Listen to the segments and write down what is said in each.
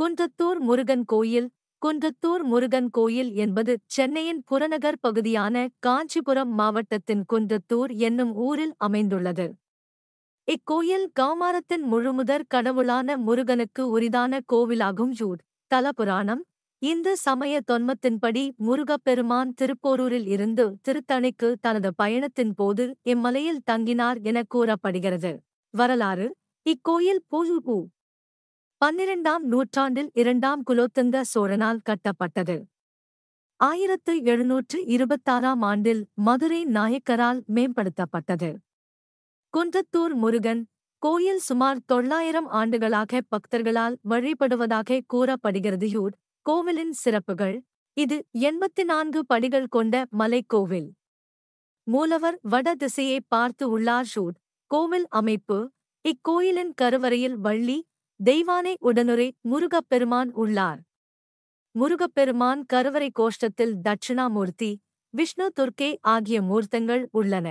குன்றத்தூர் முருகன் கோயில் குன்றத்தூர் முருகன் கோயில் என்பது சென்னையின் புறநகர் பகுதியான காஞ்சிபுரம் மாவட்டத்தின் குன்றத்தூர் என்னும் ஊரில் அமைந்துள்ளது இக்கோயில் காமாரத்தின் முழுமுதற் கடவுளான முருகனுக்கு உரிதான கோவிலாகும் ஜூர் தலபுராணம் இந்து சமய தொன்மத்தின்படி முருகப்பெருமான் திருப்போரூரில் இருந்து திருத்தணிக்கு தனது பயணத்தின் போது இம்மலையில் தங்கினார் என கூறப்படுகிறது வரலாறு இக்கோயில் பூ பன்னிரண்டாம் நூற்றாண்டில் இரண்டாம் குலோத்துங்க சோழனால் கட்டப்பட்டது ஆயிரத்து எழுநூற்று இருபத்தாறாம் ஆண்டில் மதுரை நாயக்கரால் மேம்படுத்தப்பட்டது குன்றத்தூர் முருகன் கோயில் சுமார் தொள்ளாயிரம் ஆண்டுகளாக பக்தர்களால் வழிபடுவதாக கூறப்படுகிறது யூர் கோவிலின் சிறப்புகள் இது எண்பத்தி நான்கு படிகள் கொண்ட மலைக்கோவில் மூலவர் வட திசையை பார்த்து உள்ளார் ஷூட் கோவில் அமைப்பு இக்கோயிலின் கருவறையில் வள்ளி தெய்வானை உடனுரை முருகப்பெருமான் உள்ளார் முருகப்பெருமான் கருவறை கோஷ்டத்தில் தட்சிணாமூர்த்தி விஷ்ணு துர்க்கே ஆகிய மூர்த்தங்கள் உள்ளன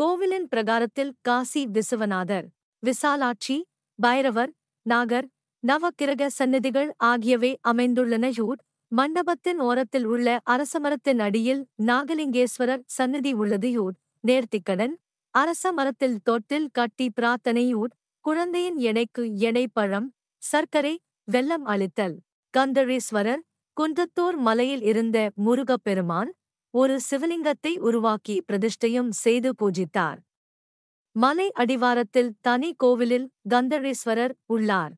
கோவிலின் பிரகாரத்தில் காசி விசுவநாதர் விசாலாட்சி பைரவர் நாகர் நவக்கிரக சந்நிதிகள் ஆகியவை அமைந்துள்ளன யூட் மண்டபத்தின் ஓரத்தில் உள்ள அரசமரத்தின் அடியில் நாகலிங்கேஸ்வரர் சன்னதி உள்ளது யூட் நேர்த்திக்கடன் அரசமரத்தில் தொட்டில் கட்டி பிரார்த்தனையூட் குழந்தையின் எனைக்கு பழம் சர்க்கரை வெள்ளம் அளித்தல் கந்தரேஸ்வரர் குன்றத்தூர் மலையில் இருந்த முருகப்பெருமான் ஒரு சிவலிங்கத்தை உருவாக்கி பிரதிஷ்டையும் செய்து பூஜித்தார் மலை அடிவாரத்தில் தனி கோவிலில் கந்தரேஸ்வரர் உள்ளார்